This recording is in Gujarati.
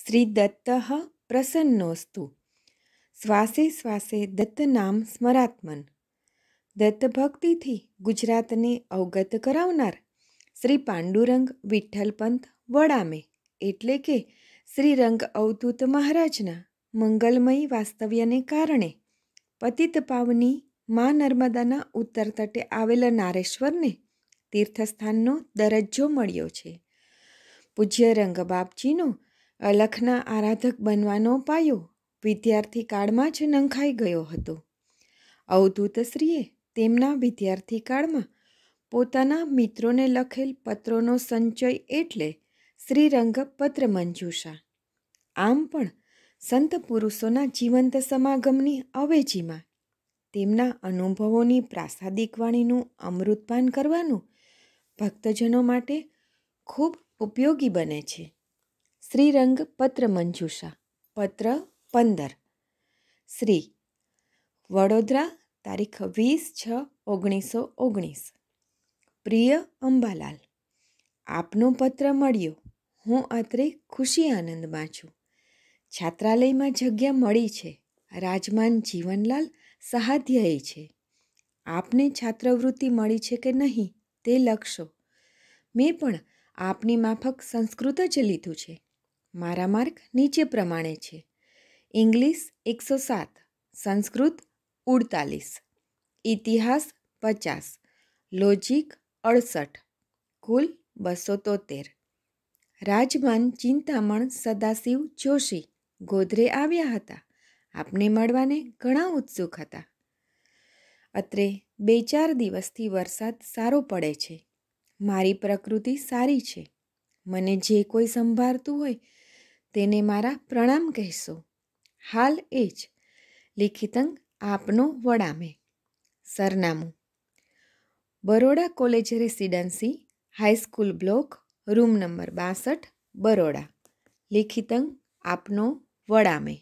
શ્રી દત્ત પ્રસન્નોસ્તુ શ્વાસે શ્વાસે દત્ત નામ સ્મરાત્મન દત્ત ભક્તિથી ગુજરાતને અવગત કરાવનાર શ્રી પાંડુરંગ વિઠ્ઠલપંત વડામે એટલે કે શ્રી રંગ અવધૂત મહારાજના મંગલમય વાસ્તવ્યને કારણે પતિત પાવની મા નર્મદાના ઉત્તર તટે આવેલા નારેશ્વરને તીર્થસ્થાનનો દરજ્જો મળ્યો છે પૂજ્ય રંગબાપજીનો અલખના આરાધક બનવાનો પાયો વિદ્યાર્થી કાળમાં જ નંખાઈ ગયો હતો અવધૂતશ્રીએ તેમના વિદ્યાર્થી કાળમાં પોતાના મિત્રોને લખેલ પત્રોનો સંચય એટલે શ્રીરંગ પત્ર મંજુષા આમ પણ સંત પુરુષોના જીવંત સમાગમની અવેજીમાં તેમના અનુભવોની પ્રાસાદિક વાણીનું અમૃતપાન કરવાનું ભક્તજનો માટે ખૂબ ઉપયોગી બને છે શ્રીરંગ પત્ર મંજુષા પત્ર પંદર શ્રી વડોદરા તારીખ વીસ છ ઓગણીસો ઓગણીસ પ્રિય અંબાલાલ આપનો પત્ર મળ્યો હું અત્રે ખુશી આનંદમાં છું છાત્રાલયમાં જગ્યા મળી છે રાજમાન જીવનલાલ સહાધ્યાયી છે આપને છાત્રવૃત્તિ મળી છે કે નહીં તે લખશો મેં પણ આપની માફક સંસ્કૃત જ લીધું છે મારા માર્ક નીચે પ્રમાણે છે ઇંગ્લિશ એકસો સાત સંસ્કૃત ઉડતાલીસ ઇતિહાસ પચાસ લોજિક અડસઠ કુલ બસો તોતેર રાજમાન ચિંતામણ સદાશિવ જોશી ગોધરે આવ્યા હતા આપને મળવાને ઘણા ઉત્સુક હતા અત્રે બે ચાર દિવસથી વરસાદ સારો પડે છે મારી પ્રકૃતિ સારી છે મને જે કોઈ સંભાળતું હોય તેને મારા પ્રણામ કહેશો હાલ એ જ લિખિતંગ આપનો વડામે સરનામું Baroda college residency high school block room number બાસઠ બરોડા લિખિતંગ આપનો વડામે